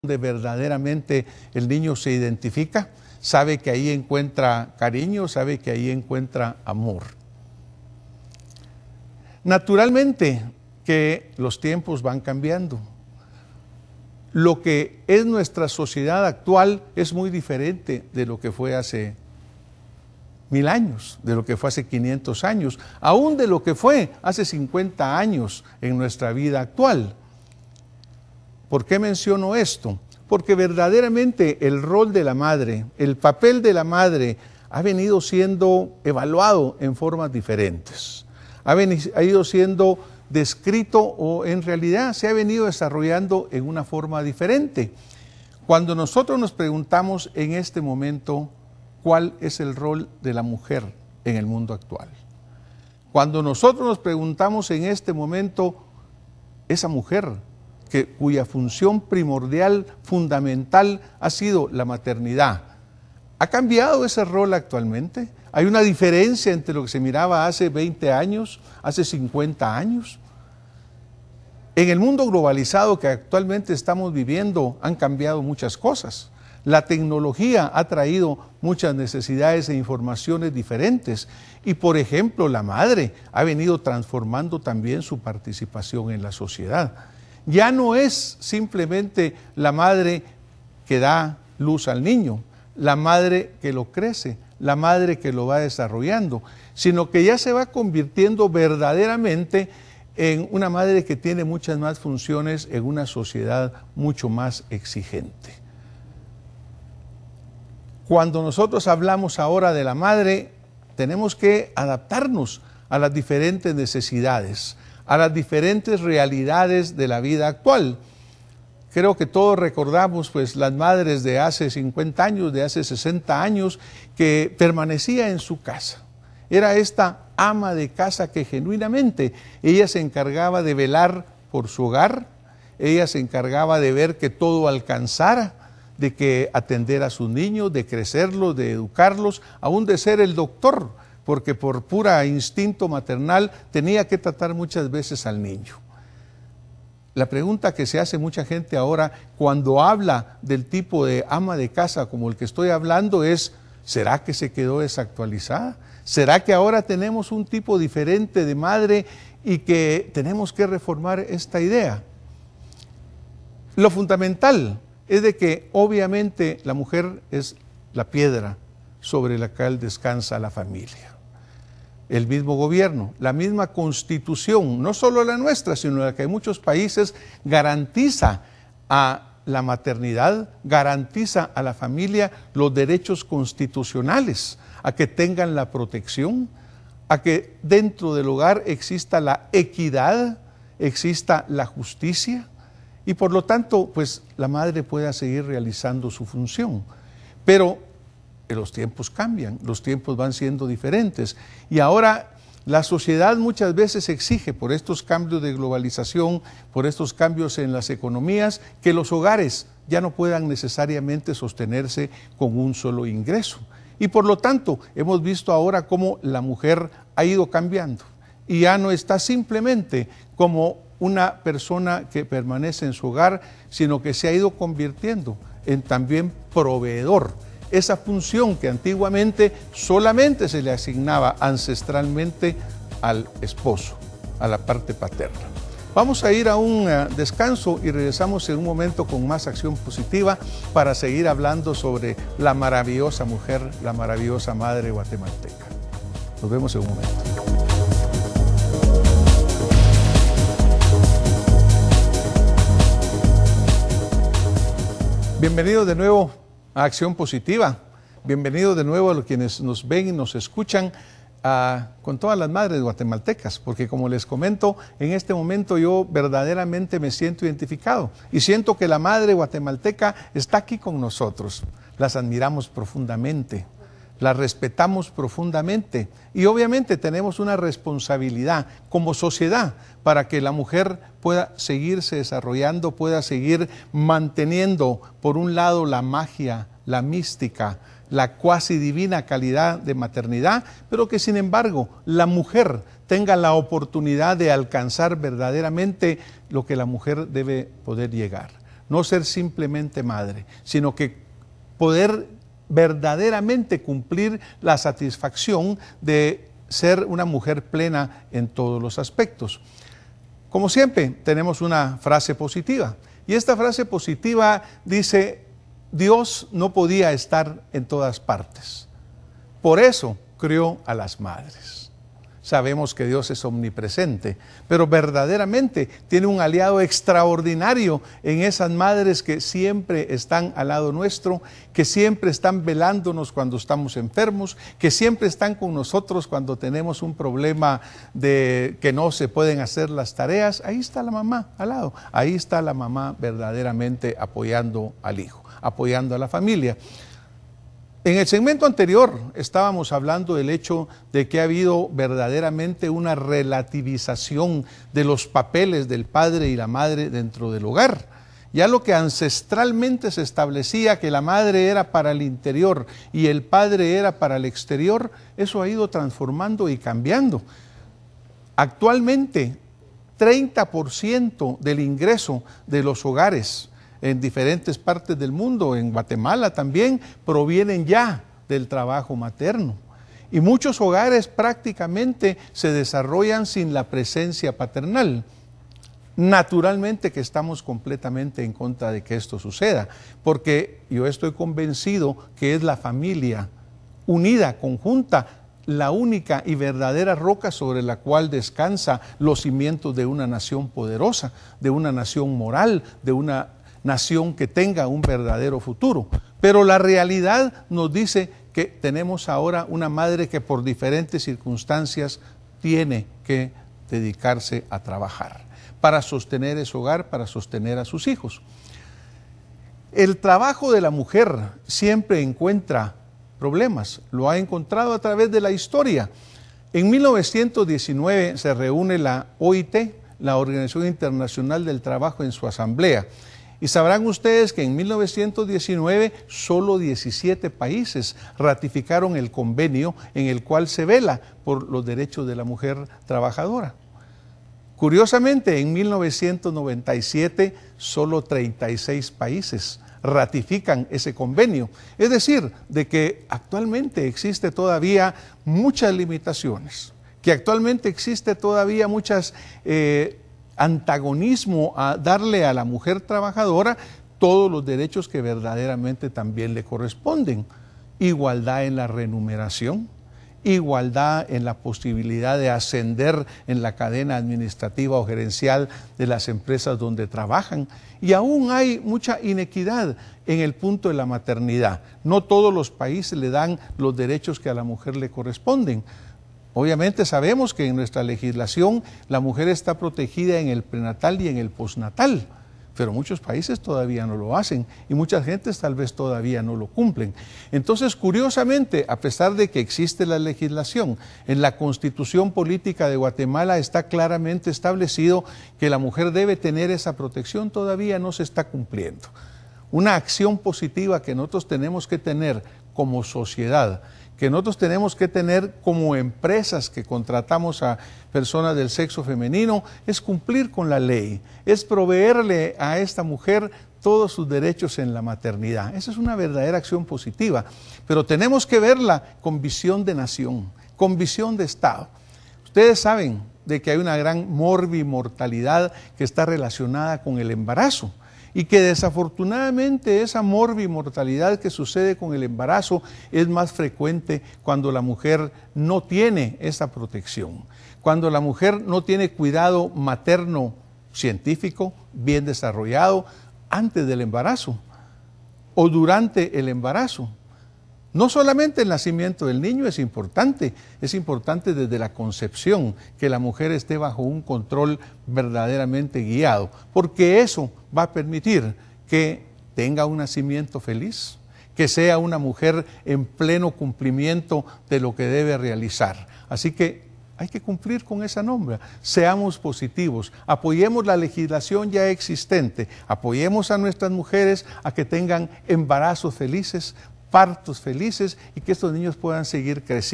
donde verdaderamente el niño se identifica, sabe que ahí encuentra cariño, sabe que ahí encuentra amor. Naturalmente que los tiempos van cambiando. Lo que es nuestra sociedad actual es muy diferente de lo que fue hace mil años, de lo que fue hace 500 años, aún de lo que fue hace 50 años en nuestra vida actual. ¿Por qué menciono esto? Porque verdaderamente el rol de la madre, el papel de la madre, ha venido siendo evaluado en formas diferentes. Ha, venido, ido siendo descrito o en realidad se ha venido desarrollando en una forma diferente. Cuando nosotros nos preguntamos en este momento cuál es el rol de la mujer en el mundo actual, cuando nosotros nos preguntamos en este momento, esa mujer cuya función primordial, fundamental, ha sido la maternidad. ¿Ha cambiado ese rol actualmente? ¿Hay una diferencia entre lo que se miraba hace 20 años, hace 50 años? En el mundo globalizado que actualmente estamos viviendo han cambiado muchas cosas. La tecnología ha traído muchas necesidades e informaciones diferentes y, por ejemplo, la madre ha venido transformando también su participación en la sociedad ya no es simplemente la madre que da luz al niño, la madre que lo crece, la madre que lo va desarrollando, sino que ya se va convirtiendo verdaderamente en una madre que tiene muchas más funciones en una sociedad mucho más exigente. Cuando nosotros hablamos ahora de la madre, tenemos que adaptarnos a las diferentes necesidades a las diferentes realidades de la vida actual. Creo que todos recordamos pues las madres de hace 50 años, de hace 60 años, que permanecía en su casa. Era esta ama de casa que genuinamente ella se encargaba de velar por su hogar, ella se encargaba de ver que todo alcanzara, de que atender a sus niños, de crecerlos, de educarlos, aún de ser el doctor porque por pura instinto maternal tenía que tratar muchas veces al niño. La pregunta que se hace mucha gente ahora cuando habla del tipo de ama de casa como el que estoy hablando es, ¿será que se quedó desactualizada? ¿Será que ahora tenemos un tipo diferente de madre y que tenemos que reformar esta idea? Lo fundamental es de que obviamente la mujer es la piedra sobre la cual descansa la familia el mismo gobierno. La misma constitución, no solo la nuestra, sino la que hay muchos países, garantiza a la maternidad, garantiza a la familia los derechos constitucionales, a que tengan la protección, a que dentro del hogar exista la equidad, exista la justicia y por lo tanto, pues la madre pueda seguir realizando su función. Pero eh, los tiempos cambian, los tiempos van siendo diferentes. Y ahora la sociedad muchas veces exige por estos cambios de globalización, por estos cambios en las economías, que los hogares ya no puedan necesariamente sostenerse con un solo ingreso. Y por lo tanto, hemos visto ahora cómo la mujer ha ido cambiando y ya no está simplemente como una persona que permanece en su hogar, sino que se ha ido convirtiendo en también proveedor esa función que antiguamente solamente se le asignaba ancestralmente al esposo, a la parte paterna. Vamos a ir a un eh, descanso y regresamos en un momento con más acción positiva para seguir hablando sobre la maravillosa mujer, la maravillosa madre guatemalteca. Nos vemos en un momento. Bienvenidos de nuevo Acción Positiva. bienvenido de nuevo a los quienes nos ven y nos escuchan ah, con todas las madres guatemaltecas, porque como les comento, en este momento yo verdaderamente me siento identificado y siento que la madre guatemalteca está aquí con nosotros. Las admiramos profundamente, la respetamos profundamente y obviamente tenemos una responsabilidad como sociedad para que la mujer pueda seguirse desarrollando, pueda seguir manteniendo, por un lado, la magia, la mística, la cuasi divina calidad de maternidad, pero que sin embargo la mujer tenga la oportunidad de alcanzar verdaderamente lo que la mujer debe poder llegar. No ser simplemente madre, sino que poder verdaderamente cumplir la satisfacción de ser una mujer plena en todos los aspectos. Como siempre, tenemos una frase positiva. Y esta frase positiva dice, Dios no podía estar en todas partes. Por eso creó a las madres sabemos que Dios es omnipresente, pero verdaderamente tiene un aliado extraordinario en esas madres que siempre están al lado nuestro, que siempre están velándonos cuando estamos enfermos, que siempre están con nosotros cuando tenemos un problema de que no se pueden hacer las tareas. Ahí está la mamá al lado, ahí está la mamá verdaderamente apoyando al hijo, apoyando a la familia. En el segmento anterior estábamos hablando del hecho de que ha habido verdaderamente una relativización de los papeles del padre y la madre dentro del hogar. Ya lo que ancestralmente se establecía que la madre era para el interior y el padre era para el exterior, eso ha ido transformando y cambiando. Actualmente, 30% del ingreso de los hogares en diferentes partes del mundo, en Guatemala también, provienen ya del trabajo materno. Y muchos hogares prácticamente se desarrollan sin la presencia paternal. Naturalmente que estamos completamente en contra de que esto suceda, porque yo estoy convencido que es la familia unida, conjunta, la única y verdadera roca sobre la cual descansa los cimientos de una nación poderosa, de una nación moral, de una nación que tenga un verdadero futuro. Pero la realidad nos dice que tenemos ahora una madre que por diferentes circunstancias tiene que dedicarse a trabajar para sostener ese hogar, para sostener a sus hijos. El trabajo de la mujer siempre encuentra problemas, lo ha encontrado a través de la historia. En 1919 se reúne la OIT, la Organización Internacional del Trabajo, en su asamblea y sabrán ustedes que en 1919 solo 17 países ratificaron el convenio en el cual se vela por los derechos de la mujer trabajadora. Curiosamente, en 1997 solo 36 países ratifican ese convenio. Es decir, de que actualmente existe todavía muchas limitaciones, que actualmente existe todavía muchas... Eh, antagonismo a darle a la mujer trabajadora todos los derechos que verdaderamente también le corresponden. Igualdad en la remuneración, igualdad en la posibilidad de ascender en la cadena administrativa o gerencial de las empresas donde trabajan. Y aún hay mucha inequidad en el punto de la maternidad. No todos los países le dan los derechos que a la mujer le corresponden. Obviamente sabemos que en nuestra legislación la mujer está protegida en el prenatal y en el postnatal, pero muchos países todavía no lo hacen y muchas gentes tal vez todavía no lo cumplen. Entonces, curiosamente, a pesar de que existe la legislación, en la constitución política de Guatemala está claramente establecido que la mujer debe tener esa protección, todavía no se está cumpliendo. Una acción positiva que nosotros tenemos que tener como sociedad que nosotros tenemos que tener como empresas que contratamos a personas del sexo femenino es cumplir con la ley, es proveerle a esta mujer todos sus derechos en la maternidad. Esa es una verdadera acción positiva, pero tenemos que verla con visión de nación, con visión de Estado. Ustedes saben de que hay una gran morbimortalidad que está relacionada con el embarazo y que desafortunadamente esa morbimortalidad que sucede con el embarazo es más frecuente cuando la mujer no tiene esa protección, cuando la mujer no tiene cuidado materno científico bien desarrollado antes del embarazo o durante el embarazo. No solamente el nacimiento del niño es importante, es importante desde la concepción que la mujer esté bajo un control verdaderamente guiado, porque eso va a permitir que tenga un nacimiento feliz, que sea una mujer en pleno cumplimiento de lo que debe realizar. Así que hay que cumplir con esa norma. Seamos positivos, apoyemos la legislación ya existente, apoyemos a nuestras mujeres a que tengan embarazos felices, partos felices y que estos niños puedan seguir creciendo.